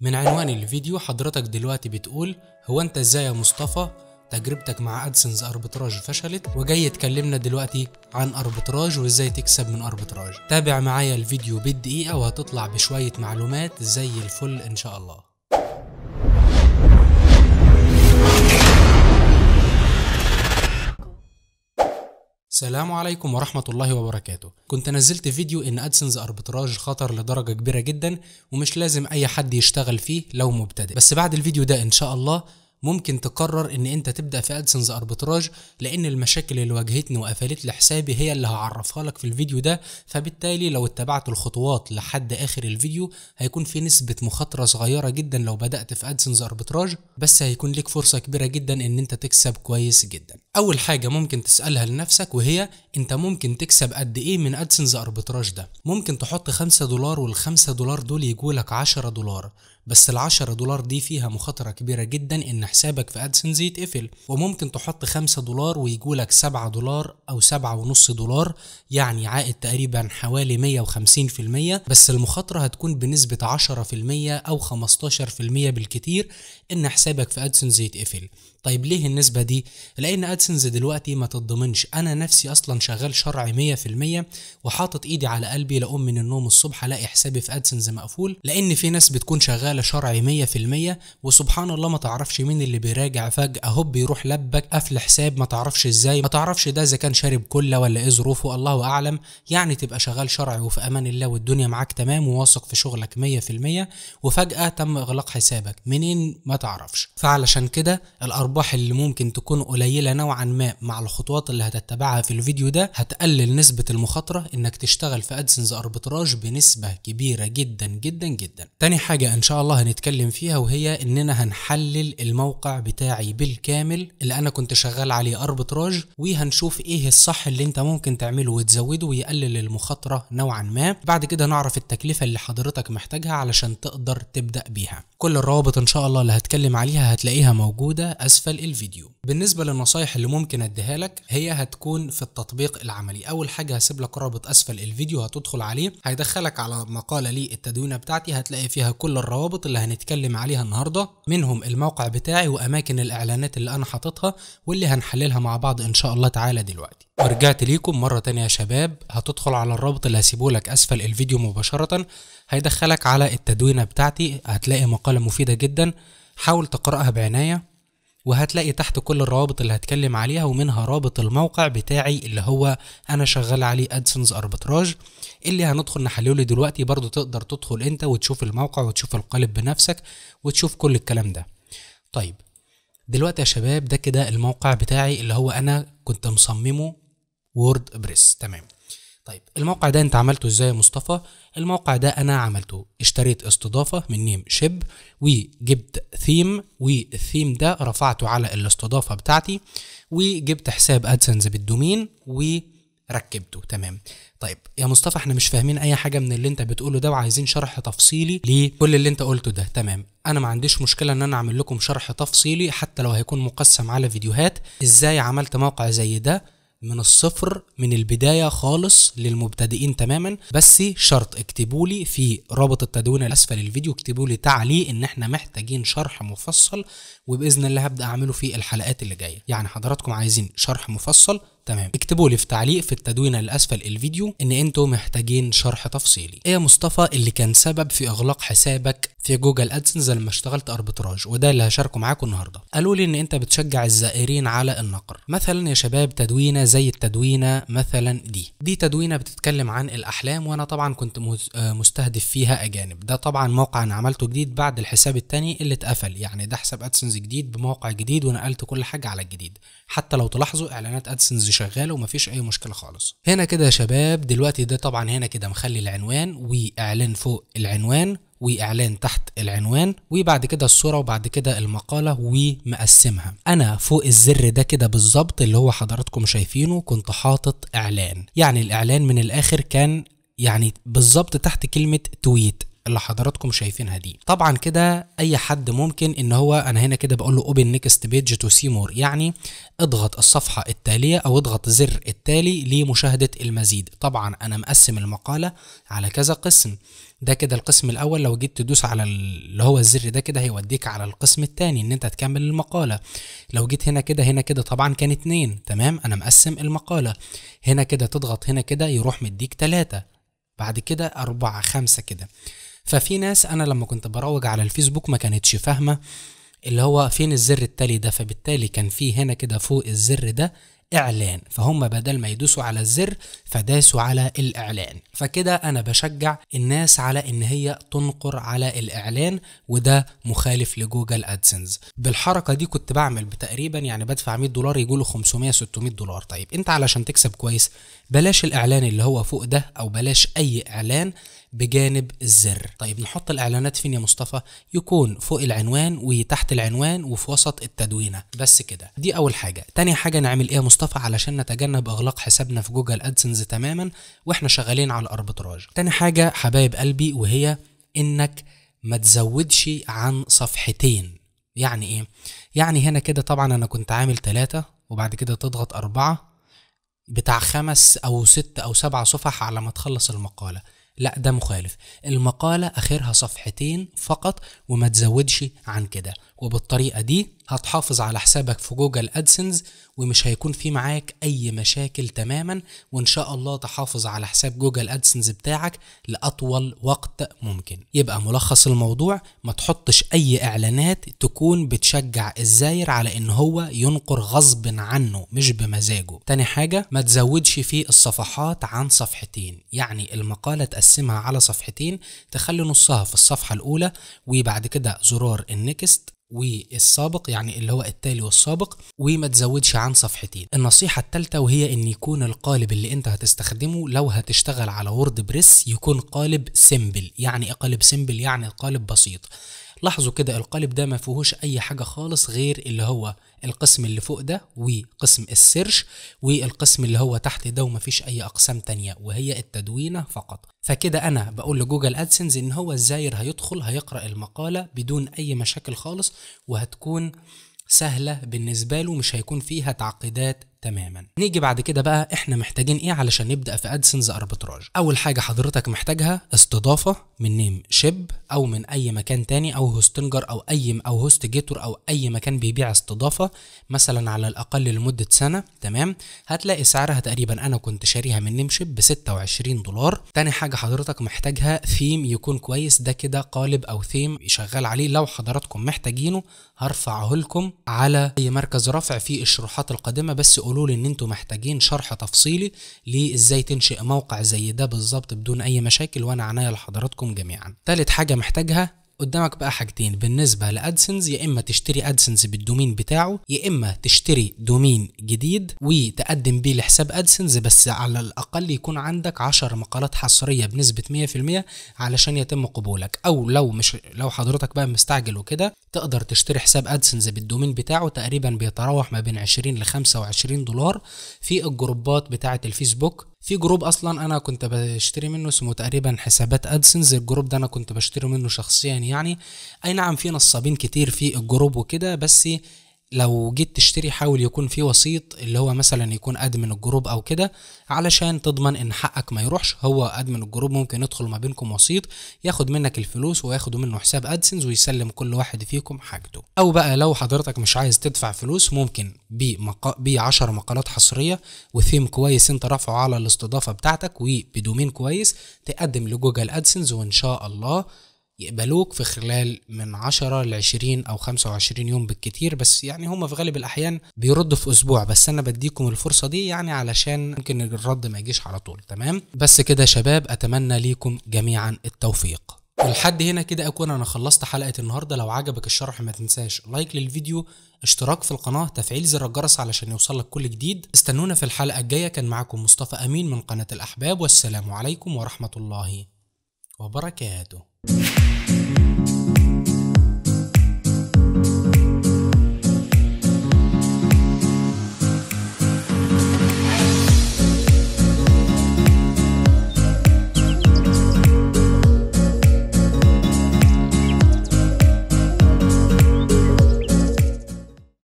من عنوان الفيديو حضرتك دلوقتي بتقول هو انت ازاي يا مصطفى تجربتك مع ادسنز اربتراج فشلت وجاي تكلمنا دلوقتي عن اربتراج وازاي تكسب من اربتراج تابع معايا الفيديو بالدقيقه وهتطلع بشويه معلومات زي الفل ان شاء الله السلام عليكم ورحمة الله وبركاته كنت نزلت فيديو ان ادسنز اربتراج خطر لدرجة كبيرة جدا ومش لازم اي حد يشتغل فيه لو مبتدئ بس بعد الفيديو ده ان شاء الله ممكن تقرر ان انت تبدا في ادسنس اربيتراج لان المشاكل اللي واجهتني وقفلت لي حسابي هي اللي هعرفها لك في الفيديو ده فبالتالي لو اتبعت الخطوات لحد اخر الفيديو هيكون في نسبه مخاطره صغيره جدا لو بدات في ادسنس اربيتراج بس هيكون ليك فرصه كبيره جدا ان انت تكسب كويس جدا اول حاجه ممكن تسالها لنفسك وهي انت ممكن تكسب قد ايه من ادسنس اربيتراج ده ممكن تحط 5 دولار وال5 دولار دول يجوا لك 10 دولار بس ال10 دولار دي فيها مخاطره كبيره جدا ان حسابك في ادسنس يتقفل وممكن تحط 5 دولار ويجولك 7 دولار او 7.5 دولار يعني عائد تقريبا حوالي 150% بس المخاطره هتكون بنسبه 10% او 15% بالكتير ان حسابك في ادسنس يتقفل طيب ليه النسبة دي؟ لأن أدسنز دلوقتي ما تضمنش أنا نفسي أصلا شغال شرعي 100% وحاطط إيدي على قلبي لأقوم من النوم الصبح ألاقي حسابي في أدسنز مقفول لأن في ناس بتكون شغالة شرعي 100% وسبحان الله ما تعرفش مين اللي بيراجع فجأة هوب يروح لبك قفل حساب ما تعرفش إزاي ما تعرفش ده إذا كان شارب كلة ولا إيه ظروفه الله أعلم يعني تبقى شغال شرعي وفي أمان الله والدنيا معاك تمام وواثق في شغلك 100% وفجأة تم إغلاق حسابك منين ما تعرفش فعلشان كده الأرباح الأرباح اللي ممكن تكون قليلة نوعا ما مع الخطوات اللي هتتبعها في الفيديو ده هتقلل نسبة المخاطرة إنك تشتغل في أدسنس أربيتراج بنسبة كبيرة جدا جدا جدا تاني حاجة إن شاء الله هنتكلم فيها وهي إننا هنحلل الموقع بتاعي بالكامل اللي أنا كنت شغال عليه أربيتراج وهنشوف إيه الصح اللي أنت ممكن تعمله وتزوده ويقلل المخاطرة نوعا ما بعد كده نعرف التكلفة اللي حضرتك محتاجها علشان تقدر تبدأ بيها كل الروابط إن شاء الله اللي هتكلم عليها هتلاقيها موجودة أسفل اسفل الفيديو بالنسبه للنصايح اللي ممكن اديها لك هي هتكون في التطبيق العملي اول حاجه هسيب لك رابط اسفل الفيديو هتدخل عليه هيدخلك على مقاله لي التدوينه بتاعتي هتلاقي فيها كل الروابط اللي هنتكلم عليها النهارده منهم الموقع بتاعي واماكن الاعلانات اللي انا حاططها واللي هنحللها مع بعض ان شاء الله تعالى دلوقتي ورجعت ليكم مرة تانية يا شباب هتدخل على الرابط اللي هسيبه لك أسفل الفيديو مباشرة هيدخلك على التدوينة بتاعتي هتلاقي مقالة مفيدة جدا حاول تقرأها بعناية وهتلاقي تحت كل الروابط اللي هتكلم عليها ومنها رابط الموقع بتاعي اللي هو انا شغال عليه ادسنز اربتراج اللي هندخل نحلله دلوقتي برضو تقدر تدخل انت وتشوف الموقع وتشوف القالب بنفسك وتشوف كل الكلام ده طيب دلوقتي يا شباب ده كده الموقع بتاعي اللي هو انا كنت مصممه وورد بريس تمام طيب الموقع ده انت عملته ازاي يا مصطفى الموقع ده انا عملته اشتريت استضافه من نيم شيب وجبت ثيم والثيم ده رفعته على الاستضافه بتاعتي وجبت حساب ادسنز بالدومين و ركبته تمام طيب يا مصطفى احنا مش فاهمين اي حاجه من اللي انت بتقوله ده وعايزين شرح تفصيلي لكل اللي انت قلته ده تمام انا ما عنديش مشكله ان انا اعمل لكم شرح تفصيلي حتى لو هيكون مقسم على فيديوهات ازاي عملت موقع زي ده من الصفر من البدايه خالص للمبتدئين تماما بس شرط اكتبوا لي في رابط التدوين الاسفل الفيديو اكتبوا لي تعليق ان احنا محتاجين شرح مفصل وباذن الله هبدا اعمله في الحلقات اللي جايه يعني حضراتكم عايزين شرح مفصل تمام اكتبوا لي في تعليق في التدوينه اللي اسفل الفيديو ان انتوا محتاجين شرح تفصيلي ايه يا مصطفى اللي كان سبب في اغلاق حسابك في جوجل ادسنس لما اشتغلت اربتراج وده اللي هشاركه معاكم النهارده قالوا لي ان انت بتشجع الزائرين على النقر مثلا يا شباب تدوينه زي التدوينه مثلا دي دي تدوينه بتتكلم عن الاحلام وانا طبعا كنت آه، مستهدف فيها اجانب ده طبعا موقع انا عملته جديد بعد الحساب التاني اللي اتقفل يعني ده حساب ادسنس جديد بموقع جديد ونقلت كل حاجه على الجديد حتى لو تلاحظوا اعلانات ادسنس وما ومفيش اي مشكله خالص هنا كده يا شباب دلوقتي ده طبعا هنا كده مخلي العنوان واعلان فوق العنوان واعلان تحت العنوان وبعد كده الصوره وبعد كده المقاله ومقسمها انا فوق الزر ده كده بالظبط اللي هو حضراتكم شايفينه كنت حاطط اعلان يعني الاعلان من الاخر كان يعني بالظبط تحت كلمه تويت اللي حضراتكم شايفينها دي طبعا كده اي حد ممكن ان هو انا هنا كده بقول له اوبن نيكست بيج تو سي مور يعني اضغط الصفحه التاليه او اضغط زر التالي لمشاهده المزيد طبعا انا مقسم المقاله على كذا قسم ده كده القسم الاول لو جيت تدوس على اللي هو الزر ده كده هيوديك على القسم الثاني ان انت تكمل المقاله لو جيت هنا كده هنا كده طبعا كان اتنين تمام انا مقسم المقاله هنا كده تضغط هنا كده يروح مديك تلاتة بعد كده أربعة خمسة كده ففي ناس انا لما كنت بروج على الفيسبوك ما كانتش فاهمه اللي هو فين الزر التالي ده فبالتالي كان في هنا كده فوق الزر ده اعلان فهم بدل ما يدوسوا على الزر فداسوا على الاعلان فكده انا بشجع الناس على ان هي تنقر على الاعلان وده مخالف لجوجل ادسنس بالحركه دي كنت بعمل بتقريبا يعني بدفع 100 دولار يجوله 500 600 دولار طيب انت علشان تكسب كويس بلاش الاعلان اللي هو فوق ده او بلاش اي اعلان بجانب الزر طيب نحط الاعلانات فين يا مصطفى يكون فوق العنوان وتحت العنوان وفي وسط التدوينه بس كده دي اول حاجه تاني حاجه نعمل ايه يا مصطفى علشان نتجنب اغلاق حسابنا في جوجل ادسنس تماما واحنا شغالين على الاربطراج تاني حاجه حبايب قلبي وهي انك ما تزودش عن صفحتين يعني ايه يعني هنا كده طبعا انا كنت عامل ثلاثة وبعد كده تضغط أربعة بتاع خمس أو ست أو سبع صفح على ما تخلص المقالة لا ده مخالف المقالة آخرها صفحتين فقط وما تزودش عن كده وبالطريقة دي هتحافظ على حسابك في جوجل أدسنز ومش هيكون في معاك اي مشاكل تماما وان شاء الله تحافظ على حساب جوجل أدسنز بتاعك لاطول وقت ممكن يبقى ملخص الموضوع ما تحطش اي اعلانات تكون بتشجع الزاير على ان هو ينقر غصب عنه مش بمزاجه تاني حاجة ما تزودش في الصفحات عن صفحتين يعني المقالة تقسمها على صفحتين تخلي نصها في الصفحة الاولى وبعد كده زرار النكست والسابق يعني اللي هو التالي والسابق وما تزودش عن صفحتين النصيحة التالتة وهي ان يكون القالب اللي انت هتستخدمه لو هتشتغل على وورد بريس يكون قالب سيمبل يعني ايه قالب سيمبل يعني قالب بسيط لاحظوا كده القالب ده ما فيهوش اي حاجه خالص غير اللي هو القسم اللي فوق ده وقسم السيرش والقسم اللي هو تحت ده وما فيش اي اقسام تانية وهي التدوينه فقط فكده انا بقول لجوجل ادسنس ان هو الزاير هيدخل هيقرا المقاله بدون اي مشاكل خالص وهتكون سهله بالنسبه له مش هيكون فيها تعقيدات تماما نيجي بعد كده بقى احنا محتاجين ايه علشان نبدا في ادسنس اربيتراج اول حاجه حضرتك محتاجها استضافه من نيم شيب او من اي مكان تاني او هوستنجر او اي او هوست جيتور او اي مكان بيبيع استضافه مثلا على الاقل لمده سنه تمام هتلاقي سعرها تقريبا انا كنت شاريها من نيم شيب ب 26 دولار تاني حاجه حضرتك محتاجها ثيم يكون كويس ده كده قالب او ثيم شغال عليه لو حضراتكم محتاجينه هرفعه لكم على اي مركز رفع في الشروحات القادمه بس تقولوا لي ان انتوا محتاجين شرح تفصيلي لازاي تنشئ موقع زي ده بالظبط بدون اي مشاكل وانا عناية لحضراتكم جميعا تالت حاجة محتاجها قدامك بقى حاجتين بالنسبه لادسنس يا اما تشتري ادسنس بالدومين بتاعه يا اما تشتري دومين جديد وتقدم بيه لحساب ادسنس بس على الاقل يكون عندك 10 مقالات حصريه بنسبه 100% علشان يتم قبولك او لو مش لو حضرتك بقى مستعجل وكده تقدر تشتري حساب ادسنس بالدومين بتاعه تقريبا بيتراوح ما بين 20 ل 25 دولار في الجروبات بتاعه الفيسبوك في جروب اصلا انا كنت بشتري منه اسمه تقريبا حسابات ادسنز الجروب ده انا كنت بشتري منه شخصيا يعني اي نعم في نصابين كتير في الجروب وكده بس لو جيت تشتري حاول يكون في وسيط اللي هو مثلا يكون ادمن الجروب او كده علشان تضمن ان حقك ما يروحش هو ادمن الجروب ممكن يدخل ما بينكم وسيط ياخد منك الفلوس وياخد منه حساب ادسنس ويسلم كل واحد فيكم حاجته او بقى لو حضرتك مش عايز تدفع فلوس ممكن بمق... ب 10 مقالات حصريه وثيم كويس انت رافعه على الاستضافه بتاعتك وبدومين كويس تقدم لجوجل ادسنس وان شاء الله يقبلوك في خلال من 10 ل 20 او 25 يوم بالكتير بس يعني هم في غالب الاحيان بيردوا في اسبوع بس انا بديكم الفرصه دي يعني علشان ممكن الرد ما يجيش على طول تمام بس كده شباب اتمنى ليكم جميعا التوفيق ولحد هنا كده اكون انا خلصت حلقه النهارده لو عجبك الشرح ما تنساش لايك للفيديو اشتراك في القناه تفعيل زر الجرس علشان يوصلك كل جديد استنونا في الحلقه الجايه كان معاكم مصطفى امين من قناه الاحباب والسلام عليكم ورحمه الله وبركاته you